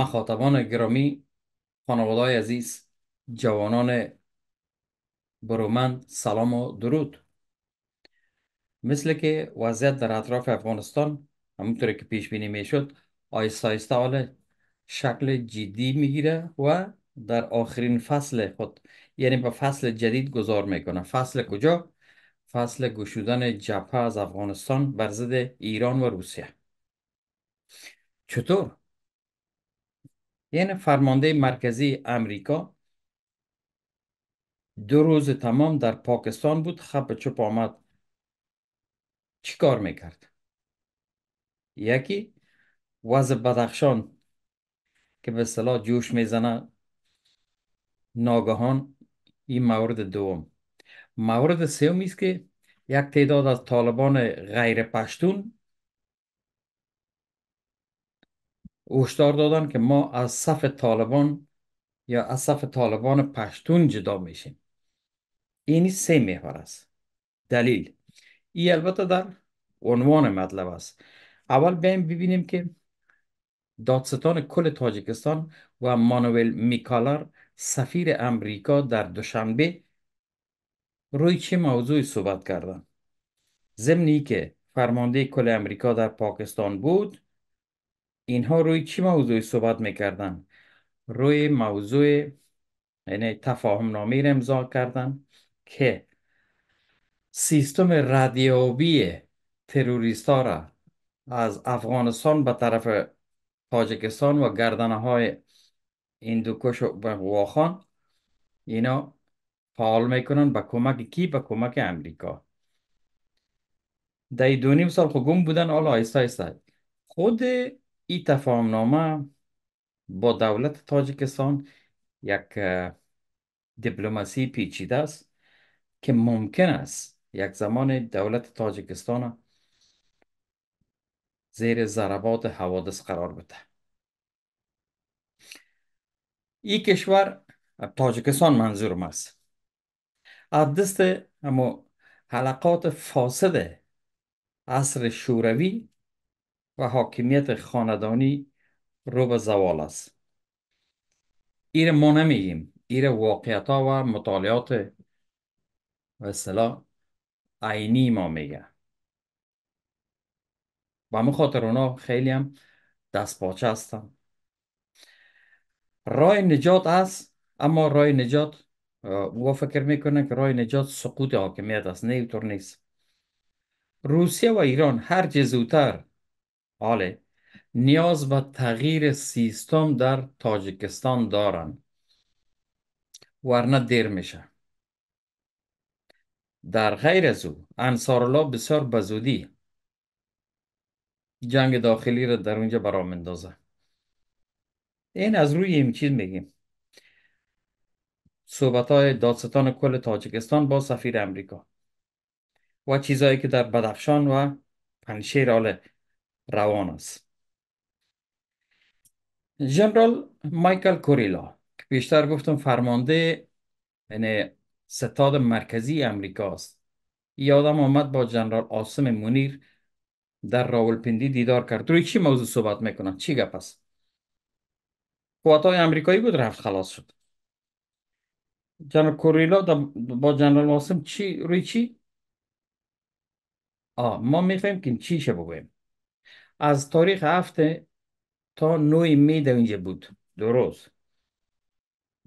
مخاطبان گرامی خانواده عزیز جوانان برومند سلام و درود مثل که وضعیت در اطراف افغانستان همونطور که پیش بینی میشد شد، آیستا حال شکل جدی میگیره و در آخرین فصل خود یعنی به فصل جدید گذار میکنه فصل کجا فصل گشودن جبهه از افغانستان بر ضد ایران و روسیه چطور یعنی فرمانده مرکزی امریکا دو روز تمام در پاکستان بود خب چپ آمد چی کار میکرد؟ یکی وضع بدخشان که به صلاح جوش میزنه ناگهان این مورد دوم مورد سومی است که یک تعداد از طالبان غیر پشتون هشدار دادن که ما از صف طالبان یا از صف طالبان پشتون جدا میشیم اینی سه محور است دلیل ای البته در عنوان مطلب است اول بیایم ببینیم که دادستان کل تاجیکستان و مانوئل میکالر سفیر امریکا در دوشنبه روی چه موضوعی صحبت کردند ضمن که فرمانده کل امریکا در پاکستان بود اینها روی چی موضوع صحبت میکردن روی موضوع یعنی تفاهم نامی امضا کردن که سیستم ردیابی تروریست ها را از افغانستان به طرف تاجکستان و گردنه های و واخان اینا فعال میکنن به کمک کی به کمک امریکا در دو نیم سال خود خب گم بودن حالا آیستا خود این تفاهمنامه با دولت تاجیکستان یک دیپلماسی پیچیده است که ممکن است یک زمان دولت تاجیکستان زیر ضربات حوادث قرار بده ای کشور تاجیکستان منظورم است از دست اما حلقات فاسد عصر شوروی و حاکمیت خاندانی رو به زوال است ایره ما نمیگیم ایره واقعیت ها و مطالعات و اصطلاح عینی ما میگه و من خاطر اونا خیلی هم دست پاچه هستم رای نجات است اما رای نجات او فکر میکنه که رای نجات سقوط حاکمیت است نه نیست روسیه و ایران هر زودتر آله نیاز به تغییر سیستم در تاجکستان دارن ورنه دیر میشه در غیر از او انصار الله بسیار بزودی جنگ داخلی را در اونجا برام مندازه این از روی این چیز میگیم صحبت های دادستان کل تاجکستان با سفیر امریکا و چیزهایی که در بدخشان و پنشیر آله روان جنرال مایکل کوریلا که پیشتر گفتم فرمانده یعنی ستاد مرکزی امریکا یادم آمد با جنرال آسم منیر در راولپندی دیدار کرد روی چی موضوع صحبت میکنن چی گپ است های امریکایی بود رفت خلاص شد جنرال کوریلا با جنرال آسم چی روی چی ما میفهمیم که چی شه بگویم از تاریخ هفته تا نوی می اینجا بود درست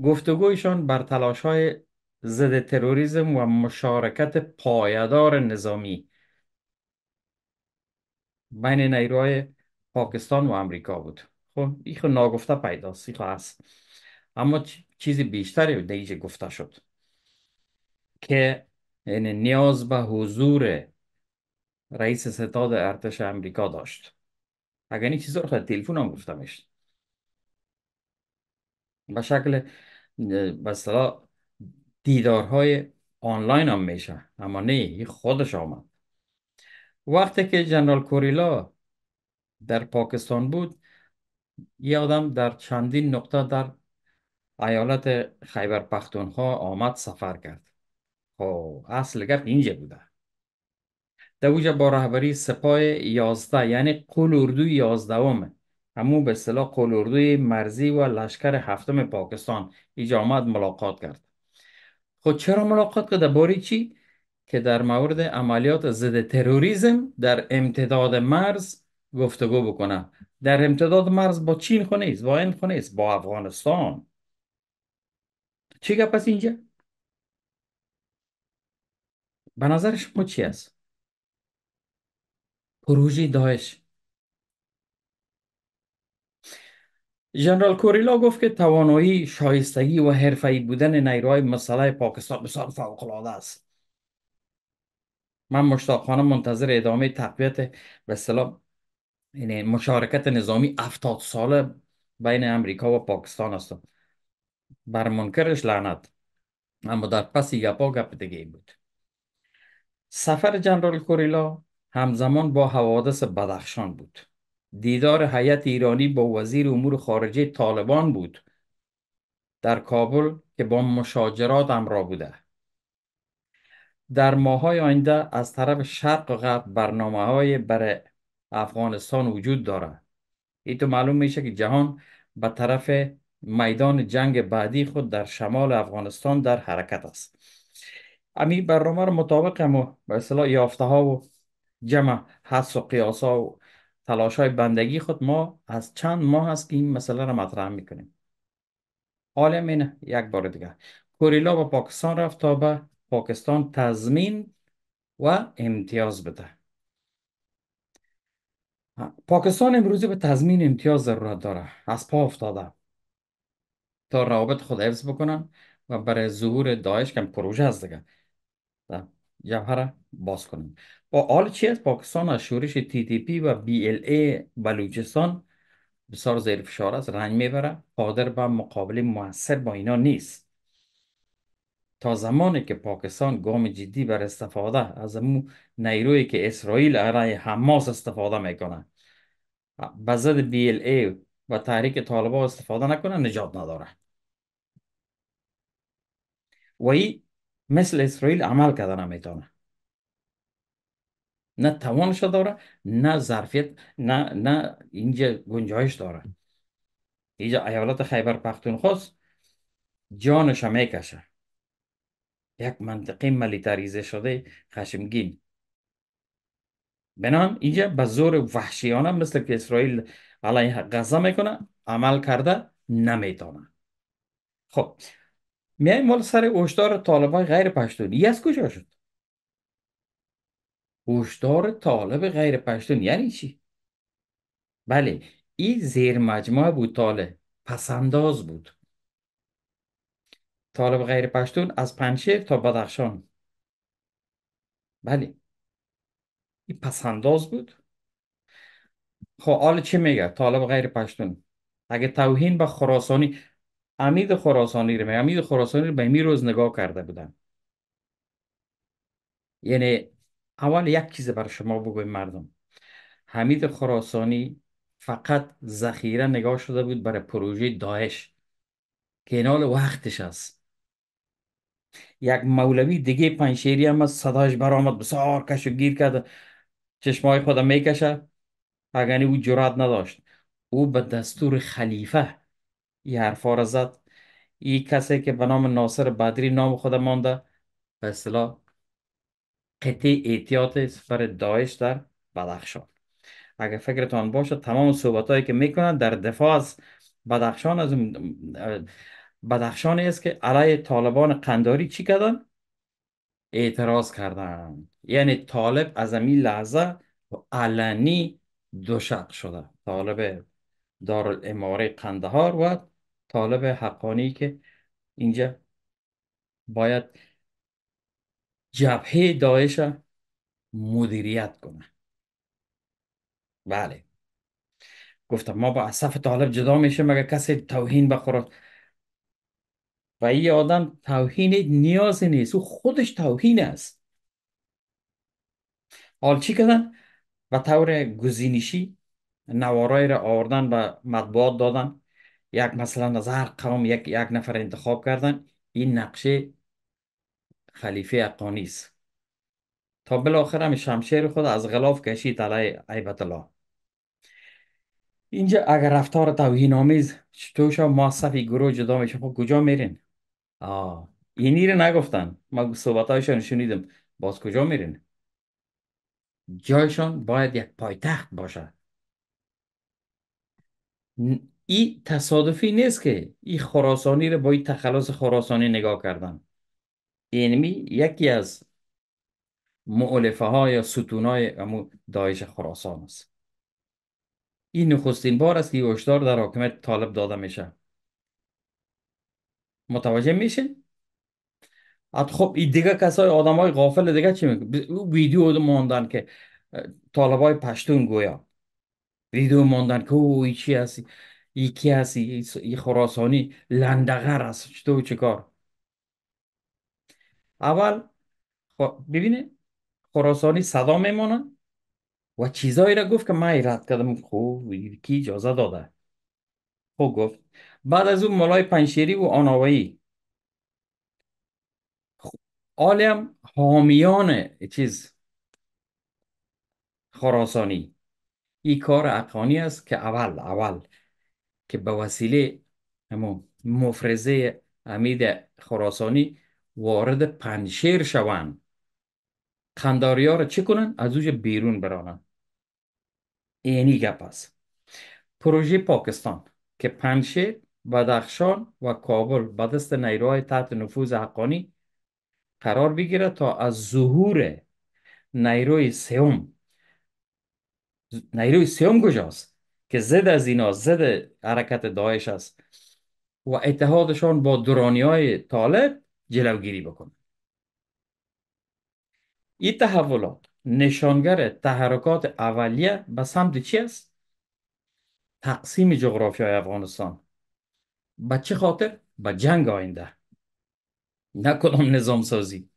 گفتگویشان بر تلاش های ضد تروریزم و مشارکت پایدار نظامی بین نیروهای پاکستان و امریکا بود خب ایخو ناگفته پیداست ایخو هست اما چیزی بیشتری در اینجا گفته شد که یعنی نیاز به حضور رئیس ستاد ارتش امریکا داشت این چیزا رو خود تلفن هم گفتمش به شکل به دیدارهای آنلاین هم میشه اما نه این خودش آمد وقتی که جنرال کوریلا در پاکستان بود یه آدم در چندین نقطه در ایالت خیبر پختونخوا آمد سفر کرد خب اصل گپ اینجا بوده اوجه با رهبری سپای یازده یعنی قول اردو یازدهمه همو به اصطلاح قول اردوی مرزی و لشکر هفتم پاکستان ایجا آمد ملاقات کرد خود خب چرا ملاقات کرده باری چی؟ که در مورد عملیات ضد تروریزم در امتداد مرز گفتگو بکنه در امتداد مرز با چین خونه ایست با این خونه ایست با افغانستان چی پس اینجا؟ به نظرش شما چی است؟ پروژه داعش جنرال کوریلا گفت که توانایی شایستگی و حرفه‌ای بودن نیروهای مسلح پاکستان بسیار فوق‌العاده است من مشتاقانه منتظر ادامه تقویت به اصطلاح یعنی مشارکت نظامی 70 ساله بین امریکا و پاکستان است بر منکرش لعنت اما در پس گپا گپ دیگه بود سفر جنرال کوریلا همزمان با حوادث بدخشان بود دیدار هیئت ایرانی با وزیر امور خارجه طالبان بود در کابل که با مشاجرات همراه بوده در های آینده از طرف شرق و غرب برنامه های برای افغانستان وجود داره این تو معلوم میشه که جهان به طرف میدان جنگ بعدی خود در شمال افغانستان در حرکت است امی برنامه رو مطابق هم به یافته ها و جمع حس و قیاسا و تلاش های بندگی خود ما از چند ماه است که این مسئله را مطرح میکنیم حالا اینه یک بار دیگه کوریلا به پاکستان رفت تا به پاکستان تضمین و امتیاز بده پاکستان امروزی به تضمین امتیاز ضرورت داره از پا افتاده تا روابط خود حفظ بکنن و برای ظهور داعش کم پروژه هست دیگه جوهر باز کنیم با حال چی پاکستان از شورش تی تی پی و بی ال ای بلوچستان بسیار زیر فشار است رنج میبره قادر به مقابله موثر با اینا نیست تا زمانی که پاکستان گام جدی بر استفاده از امو نیرویی که اسرائیل علیه حماس استفاده میکنه به ضد بی ال ای و تحریک طالبا استفاده نکنه نجات نداره و مثل اسرائیل عمل کرده نمیتونه نه توانش داره نه ظرفیت نه نه اینجا گنجایش داره اینجا ایالات خیبر پختونخواست جانش میکشه یک منطقه ملیتریزه شده خشمگین بنام اینجا به زور وحشیانه مثل که اسرائیل علیه غزه میکنه عمل کرده نمیتونه خب میایم مال سر هشدار های غیر پشتونی از کجا شد هشدار طالب غیر پشتون یعنی چی بله این زیر مجموعه بود طالب پسنداز بود طالب غیر پشتون از پنشیر تا بدخشان بله این پسنداز بود خب حالا چه میگه طالب غیر پشتون اگه توهین به خراسانی امید خراسانی رو امید خراسانی رو به امی روز نگاه کرده بودن یعنی اول یک چیز بر شما بگویم مردم حمید خراسانی فقط ذخیره نگاه شده بود برای پروژه داعش که اینال وقتش است یک مولوی دیگه پنشیری هم از صدایش برآمد بسار کش و گیر کرده چشمای خودم میکشه اگر او جرات نداشت او به دستور خلیفه ای حرفا را زد ای کسی که به نام ناصر بدری نام خود مانده به اصطلاح قطعه ایتیات سفر داعش در بدخشان اگر فکرتان باشه تمام صحبت هایی که میکنن در دفاع از بدخشان از بدخشان است که علیه طالبان قنداری چی کردن؟ اعتراض کردن یعنی طالب از این لحظه علنی دوشق شده طالب دار اماره قندهار و طالب حقانی که اینجا باید جبهه داعش مدیریت کنه بله گفتم ما با اصف طالب جدا میشه مگه کسی توهین بخورد و این آدم توهین نیازی نیست او خودش توهین است حال چی کردن؟ به طور گزینشی نوارای را آوردن و مطبوعات دادن یک مثلا از هر قوم یک, یک نفر انتخاب کردن این نقشه خلیفه قانیس. است تا بالاخره هم شمشیر خود از غلاف کشید علی عیبت الله اینجا اگر رفتار توهین آمیز چطور صفی گروه جدا میشه خب کجا میرین آه اینی رو نگفتن ما هایشان شنیدم باز کجا میرین جایشان باید یک پایتخت باشه ای تصادفی نیست که این خراسانی رو با این تخلص خراسانی نگاه کردن اینمی یکی از معلفه ها یا ستون های دایش خراسان است این نخستین بار است که هشدار در حاکمت طالب داده میشه متوجه میشه خب این دیگه کسای آدم های غافل دیگه چی میکنه؟ ویدیو ماندن که طالب های پشتون گویا ویدیو ماندن که او چی هستی یکی از این خراسانی لندغر است چطور چه کار اول ببینه خراسانی صدا میمونه و چیزایی را گفت که من ایراد کردم خوب کی اجازه داده خوب گفت بعد از اون ملای پنشیری و آناوایی خب، هم حامیان چیز خراسانی این کار اقانی است که اول اول که به وسیله مفرزه امید خراسانی وارد پنشیر شوند قنداری ها را چه کنن؟ از اوج بیرون برانن اینی گپ است پروژه پاکستان که پنشیر بدخشان و کابل به دست نیروهای تحت نفوذ حقانی قرار بگیره تا از ظهور نیروی سیوم نیروی سیوم کجاست که زد از اینا زد حرکت داعش است و اتحادشان با درانی های طالب جلوگیری بکنه این تحولات نشانگر تحرکات اولیه به سمت چی است؟ تقسیم جغرافیای افغانستان به چه خاطر؟ به جنگ آینده نه کدام نظام سازی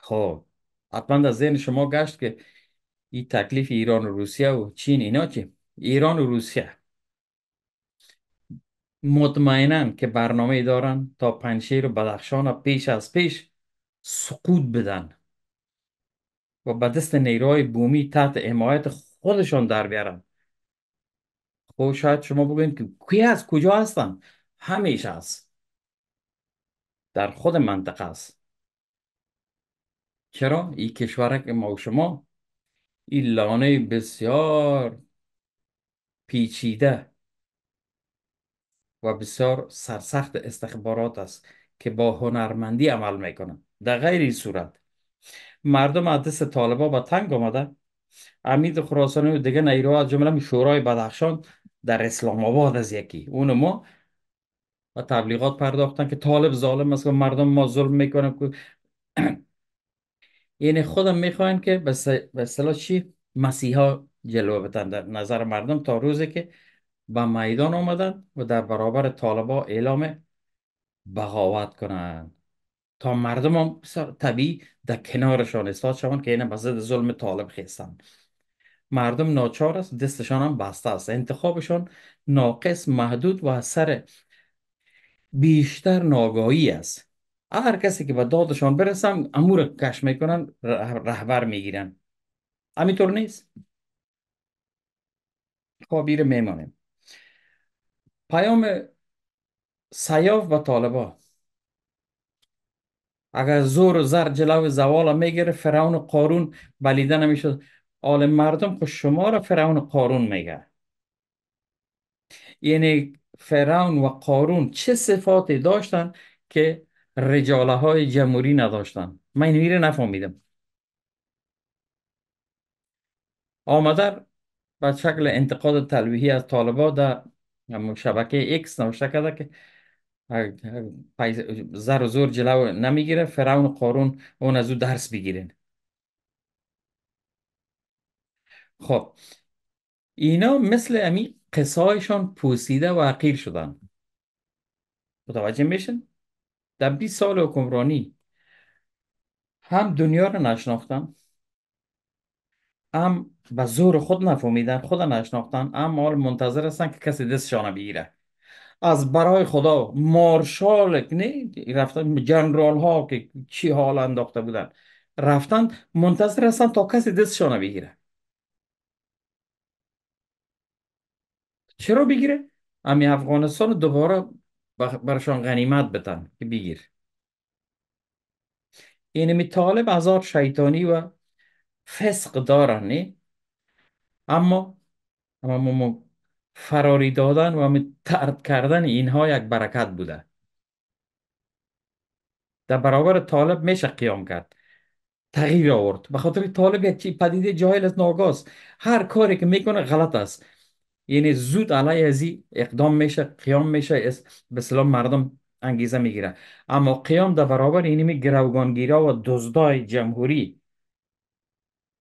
خب حتما در ذهن شما گشت که این تکلیف ایران و روسیه و چین اینا که ایران و روسیه مطمئنا که برنامه دارن تا پنشیر و بدخشان پیش از پیش سقوط بدن و به دست نیروهای بومی تحت حمایت خودشان در بیارن خب شاید شما بگوین که کی از کجا هستن همیشه هست در خود منطقه است چرا این کشورک ما و شما این لانه بسیار پیچیده و بسیار سرسخت استخبارات است که با هنرمندی عمل میکنند. در غیر این صورت مردم از دست طالبا به تنگ آمده امید خراسانی و دیگه نیروها از جمله شورای بدخشان در اسلام آباد از یکی اون ما و تبلیغات پرداختن که طالب ظالم است و مردم ما ظلم که یعنی خودم میخواین که به صلاح چی مسیحا جلو بتن در نظر مردم تا روزی که به میدان آمدن و در برابر طالبا اعلام بغاوت کنند تا مردم هم طبیعی در کنارشان استاد شوند که اینه یعنی به ضد ظلم طالب خیستند مردم ناچار است دستشان هم بسته است انتخابشان ناقص محدود و اثر سر بیشتر ناگاهی است هر کسی که به دادشان برسم امور کش میکنن رهبر میگیرن همینطور نیست کابیره میمانیم پیام سیاف و طالبا اگر زور و زر جلو زوال میگیره فرعون و قارون بلیده نمیشد آل مردم خوش شما را فرعون و قارون میگه یعنی فرعون و قارون چه صفاتی داشتن که رجاله های جمهوری نداشتن من اینو نفهمیدم آمدر به شکل انتقاد تلویحی از طالبا در شبکه ایکس نوشته کرده که زر و زور جلو نمیگیره فرعون و قارون اون از او درس بگیرین خب اینا مثل امی قصایشان پوسیده و عقیر شدن متوجه میشن در 20 سال حکمرانی هم دنیا رو نشناختن هم به زور خود نفهمیدن خود نشناختن هم حال منتظر هستن که کسی دستشان بگیره از برای خدا مارشال نه رفتن جنرال ها که چی حال انداخته بودن رفتن منتظر هستن تا کسی دستشان بگیره چرا بگیره؟ امی افغانستان دوباره برشان غنیمت بتن که بگیر اینمی یعنی طالب ازار شیطانی و فسق دارن نی اما اما فراری دادن و ترد کردن اینها یک برکت بوده در برابر طالب میشه قیام کرد تغییر آورد به طالب یک چی پدیده جاهل از ناگاز هر کاری که میکنه غلط است یعنی زود علی ازی اقدام میشه قیام میشه به سلام مردم انگیزه میگیره اما قیام در برابر اینمی یعنی گروگانگیرا و دزدای جمهوری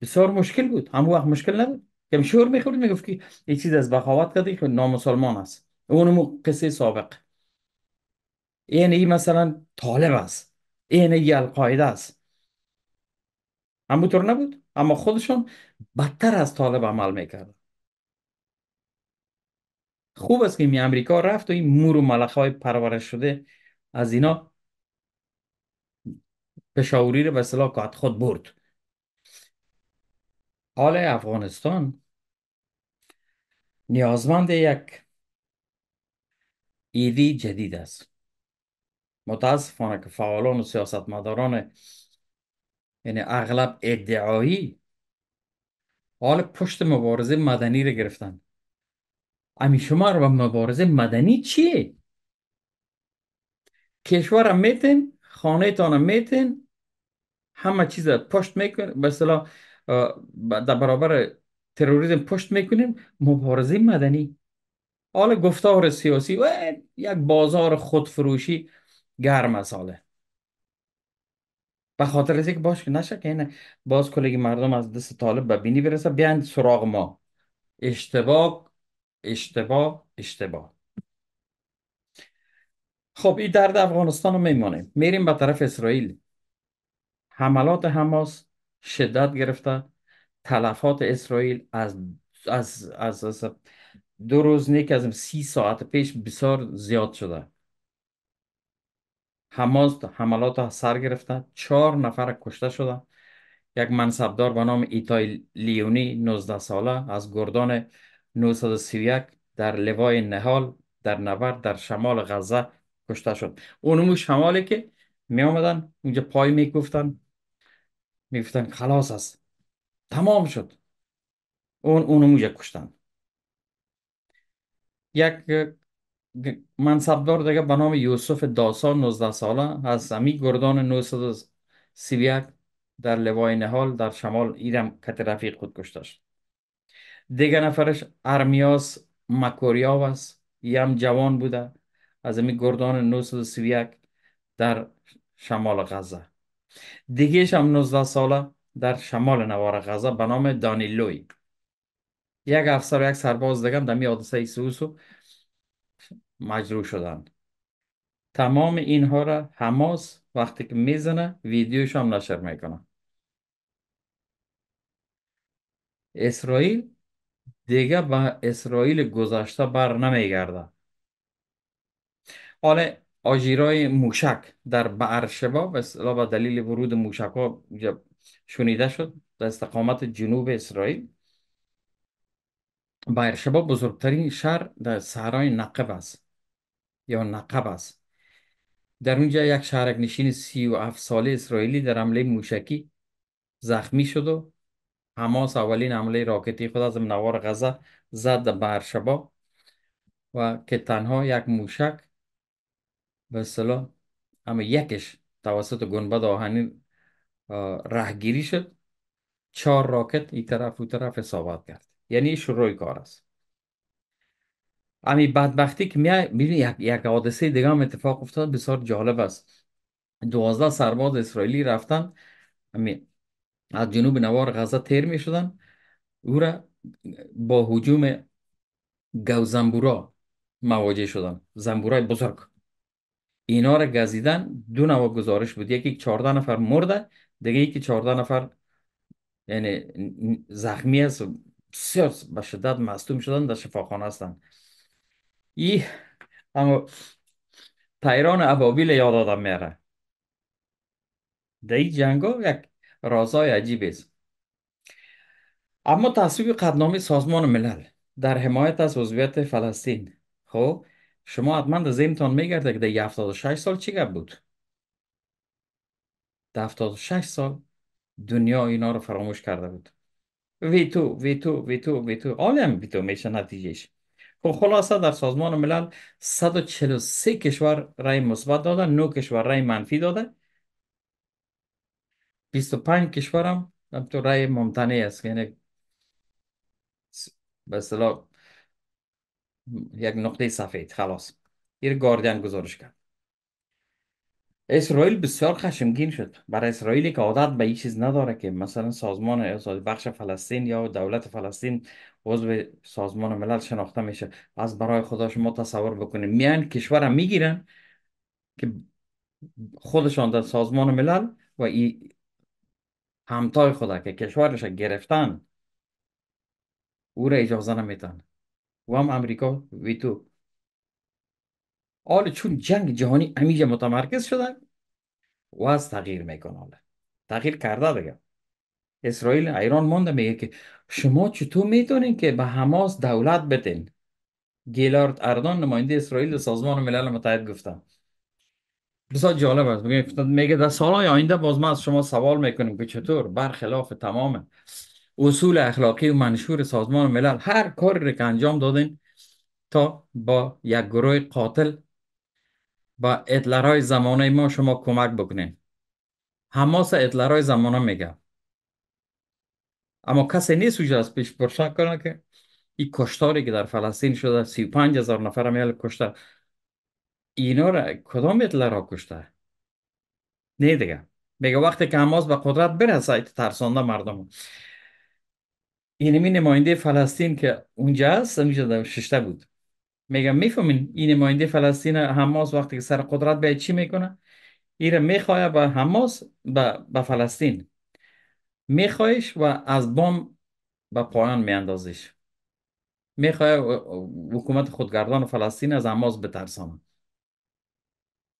بسیار مشکل بود همون وقت مشکل نبود کم شور میخورد میگفت که یه چیز از بخاوت کرده که نامسلمان است اونمو قصه سابق یعنی این ای مثلا طالب است این ای القاعده است طور نبود اما خودشون بدتر از طالب عمل میکرد خوب است که می امریکا رفت و این مور و ملخ های پرورش شده از اینا پشاوری رو به صلاح قد خود برد حال افغانستان نیازمند یک ایدی جدید است متاسفانه که فعالان و سیاستمداران یعنی اغلب ادعایی حال پشت مبارزه مدنی رو گرفتن امی شما رو به مبارزه مدنی چیه کشورم میتین خانه هم میتین همه چیز پشت میکن به صلاح در برابر تروریزم پشت میکنیم مبارزه مدنی حال گفتار سیاسی و یک بازار خودفروشی گرم از حاله به خاطر از که باش که نشه باز کلیگ مردم از دست طالب به بینی برسه بیان سراغ ما اشتباه اشتباه اشتباه خب این درد افغانستان رو میمانه میریم به طرف اسرائیل حملات حماس شدت گرفته تلفات اسرائیل از از از, از دو روز نیک از سی ساعت پیش بسیار زیاد شده حماس حملات سر گرفته چهار نفر کشته شده یک منصبدار به نام ایتای لیونی 19 ساله از گردان 931 در لوای نهال در نور در شمال غزه کشته شد اونمو شمالی که می آمدن اونجا پای می گفتن می گفتن خلاص است تمام شد اون اونمو کشتن یک منصبدار دیگه به نام یوسف داسا 19 ساله از امی گردان 931 در لوای نهال در شمال ایرم کت رفیق خود کشته شد دیگه نفرش ارمیاس مکوریاو است یه هم جوان بوده از امی گردان 931 در شمال غزه دیگهش هم 19 ساله در شمال نوار غزه به نام دانیلوی یک افسر و یک سرباز دیگه هم در می حادثه سوسو مجروح شدند تمام اینها را حماس وقتی که میزنه ویدیوش هم نشر میکنه اسرائیل دیگه به اسرائیل گذشته بر گرده. حالا آجیرای موشک در برشبا به به دلیل ورود موشک ها شنیده شد در استقامت جنوب اسرائیل برشبا بزرگترین شهر در صحرای نقب است یا نقب است در اونجا یک شهرک نشین سی و ساله اسرائیلی در حمله موشکی زخمی شد و حماس اولین حمله راکتی خود از نوار غزه زد به شبا و که تنها یک موشک به اصطلاح اما یکش توسط گنبد آهنی رهگیری شد چهار راکت این طرف و طرف اصابت کرد یعنی شروع کار است امی بدبختی که می یک, یک حادثه دیگه هم اتفاق افتاد بسیار جالب است دوازده سرباز اسرائیلی رفتن امی از جنوب نوار غزه تیر می شدن او را با حجوم گوزنبورا مواجه شدن زنبورای بزرگ اینا را گزیدن دو نوع گزارش بود یکی چارده نفر مرده دیگه یکی چارده نفر یعنی زخمی است بسیار به شدت مصدوم شدن در شفاخانه هستن ای اما تایران ابابیل یاد آدم میره در این جنگ یک رازای عجیب است اما تصویب قدنامه سازمان ملل در حمایت از عضویت فلسطین خب شما حتما در ذهنتان میگرده که در 76 سال چی گرد بود در 76 سال دنیا اینا رو فراموش کرده بود ویتو ویتو ویتو ویتو وی تو میشه نتیجهش خب خلاصه در سازمان ملل 143 کشور رای مثبت داده 9 کشور رای منفی داده 25 کشورم هم تو رای ممتنه هست یعنی به یک نقطه سفید خلاص این گاردین گزارش کرد اسرائیل بسیار خشمگین شد برای اسرائیلی که عادت به این چیز نداره که مثلا سازمان از بخش فلسطین یا دولت فلسطین عضو سازمان ملل شناخته میشه از برای خدا شما تصور بکنیم میان کشور میگیرن که خودشان در سازمان ملل و همتای خدا که کشورش گرفتن او را اجازه نمیتن و هم امریکا ویتو حالا چون جنگ جهانی امیجا متمرکز شدن از تغییر میکنه حالا تغییر کرده دیگه اسرائیل ایران مونده میگه که شما چطور میتونین که به حماس دولت بدین گیلارد اردان نماینده اسرائیل سازمان ملل متحد گفتم بسیار جالب است میگه میگه در های آینده باز ما از شما سوال میکنیم که چطور برخلاف تمام اصول اخلاقی و منشور سازمان ملل هر کاری که انجام دادین تا با یک گروه قاتل با اطلرهای زمانه ما شما کمک بکنین حماس اطلرهای زمانه میگه اما کسی نیست وجود از پیش برشن کنه که این کشتاری که در فلسطین شده 35 هزار نفر میل کشتار اینا را کدام متله را کشته نه دیگه میگه وقتی که حماس به قدرت برسه ترسانده مردم اینمی نماینده فلسطین که اونجا هست اونجا ششته بود میگم میفهمین این نماینده فلسطین حماس وقتی که سر قدرت به چی میکنه را میخواه به حماس به, به فلسطین میخواهش و از بام به پایان میاندازش میخواه حکومت خودگردان فلسطین از حماس بترسانه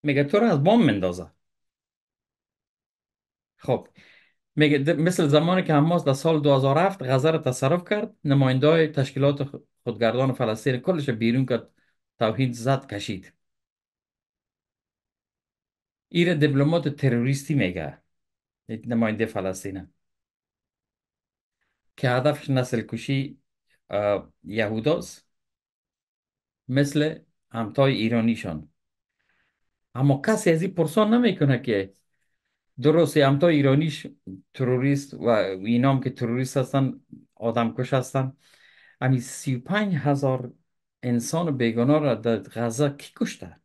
میگه تو رو از بام مندازه خب میگه مثل زمانی که حماس در سال 2007 غزه را تصرف کرد نماینده های تشکیلات خودگردان فلسطین کلش بیرون کرد توهین زد کشید ایره دبلومات تروریستی میگه نماینده فلسطینه که هدفش نسل کشی یهوداست مثل همتای ایرانیشان اما کسی از این پرسان نمیکنه که درسته هم تا ایرانیش تروریست و هم که تروریست هستن آدم کش هستن امی سی پنج هزار انسان بیگانه را در غزه کی کشته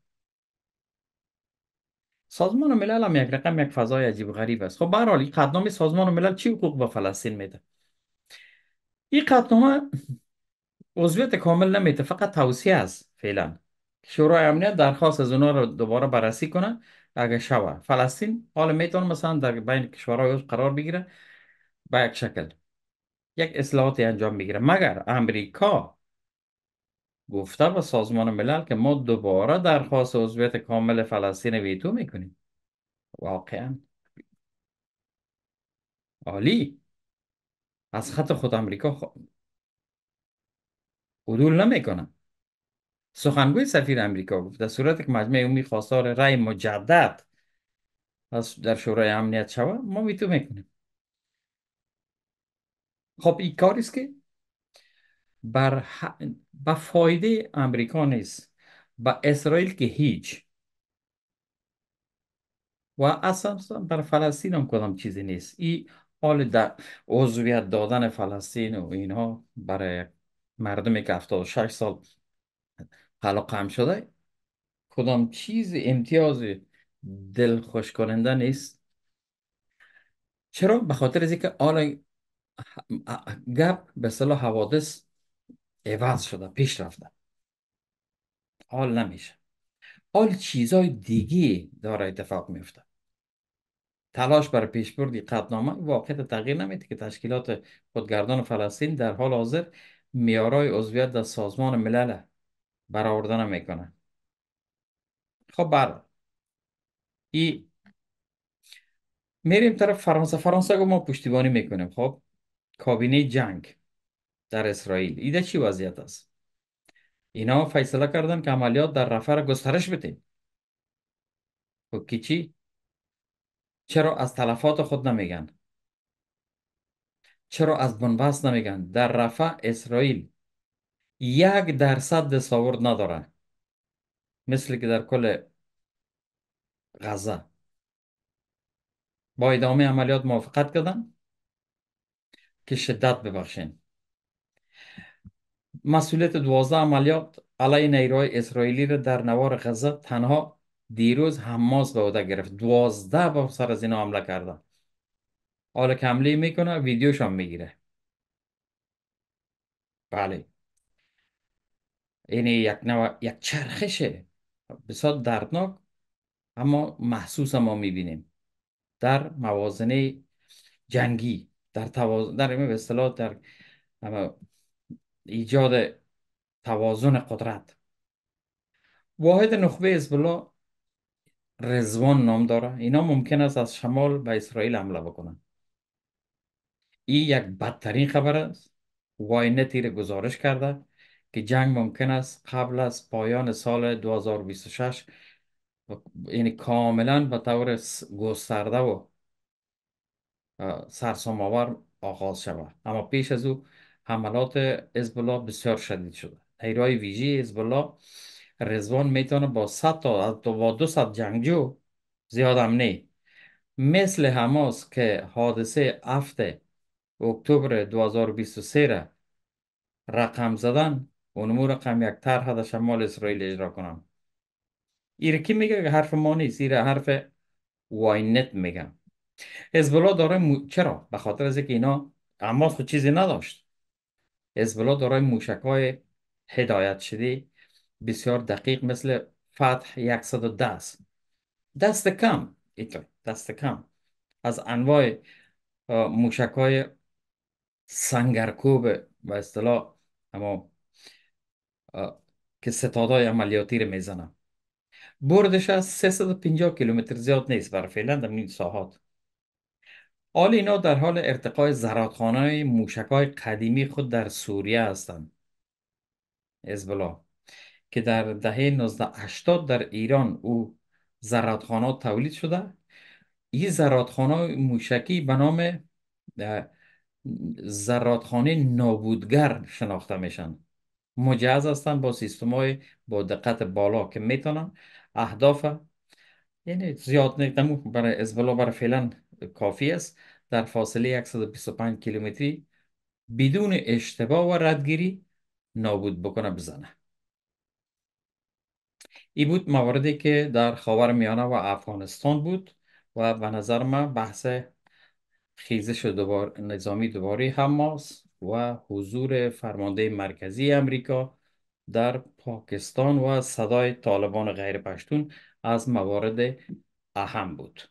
سازمان ملل هم یک رقم یک فضای عجیب غریب است خب برحال این قدنامه سازمان ملل چی حقوق به فلسطین میده این قدنامه عضویت کامل نمیده فقط توصیه است فعلا شورای امنیت درخواست از اونا رو دوباره بررسی کنه اگه شوه فلسطین حالا میتونه مثلا در بین کشورهای عضو قرار بگیره به یک شکل یک اصلاحاتی انجام بگیره مگر امریکا گفته به سازمان ملل که ما دوباره درخواست عضویت کامل فلسطین ویتو میکنیم واقعا عالی از خط خود امریکا خ... عدول نمیکنه سخنگوی سفیر امریکا گفت در صورت که مجمع اومی خواستار رأی مجدد در شورای امنیت شود ما میتو میکنیم خب این کاری است که بر به فایده امریکا نیست با اسرائیل که هیچ و اصلا بر فلسطین هم کدام چیزی نیست این حال در عضویت دادن فلسطین و اینها برای مردمی که 76 سال حالا قم شده کدام چیز امتیاز دل خوش کننده نیست چرا به خاطر از اینکه آلا گپ به صلاح حوادث عوض شده پیش رفته حال نمیشه حال چیزای دیگی داره اتفاق میفته تلاش برای بردی قدنامه واقعیت تغییر نمیده که تشکیلات خودگردان فلسطین در حال حاضر میارای عضویت در سازمان ملل برآورده نمیکنه خب بر ای میریم طرف فرانسه فرانسه گو ما پشتیبانی میکنیم خب کابینه جنگ در اسرائیل ایده چی وضعیت است اینا فیصله کردن که عملیات در رفعه گسترش بده خب که چی چرا از تلفات خود نمیگن چرا از بنبست نمیگن در رفع اسرائیل یک درصد دستاورد نداره مثل که در کل غزه با ادامه عملیات موافقت کردن که شدت ببخشین مسئولیت دوازده عملیات علی نیروهای اسرائیلی رو در نوار غزه تنها دیروز حماس به عهده گرفت دوازده با سر از اینا حمله کرده حالا که حمله میکنه ویدیوش هم میگیره بله این یک نوع یک چرخشه بسیار دردناک اما محسوس ما میبینیم در موازنه جنگی در توازن در به اصطلاح در ایجاد توازن قدرت واحد نخبه حزب رزوان نام داره اینا ممکن است از شمال به اسرائیل حمله بکنن این یک بدترین خبر است واینت گزارش کرده که جنگ ممکن است قبل از پایان سال 2026 یعنی کاملا به طور گسترده و سرسماور آغاز شود اما پیش از او حملات ازبلا بسیار شدید شده نیروهای ویژه ازبلا رزوان میتونه با 100 تا دو 200 جنگجو زیاد هم نی مثل حماس که حادثه هفته اکتبر 2023 را رقم زدن اونمو رقم یک طرح در شمال اسرائیل اجرا کنم ایرکی میگه که حرف ما نیست ایره حرف واینت میگم ازبلا داره مو... چرا به خاطر از اینکه اینا اماس خود چیزی نداشت ازبلا داره موشک های هدایت شده بسیار دقیق مثل فتح 110 است دست کم ایتر دست کم از انواع های سنگرکوب و اصطلاح اما که ستادهای عملیاتی رو میزنه بردش از 350 کیلومتر زیاد نیست برای فعلا در این ساحات حال اینا در حال ارتقای زرادخانه موشک های قدیمی خود در سوریه هستند ازبلا که در دهه 1980 در ایران او زرادخانه تولید شده این زرادخانه موشکی به نام زرادخانه نابودگر شناخته میشن مجهز هستن با سیستم های با دقت بالا که میتونن اهداف یعنی زیاد نقدم برای ازبلا برای فعلا کافی است در فاصله 125 کیلومتری بدون اشتباه و ردگیری نابود بکنه بزنه ای بود مواردی که در خاور میانه و افغانستان بود و به نظر من بحث خیزش دوبار نظامی دوباره هم ماست و حضور فرمانده مرکزی امریکا در پاکستان و صدای طالبان غیر پشتون از موارد اهم بود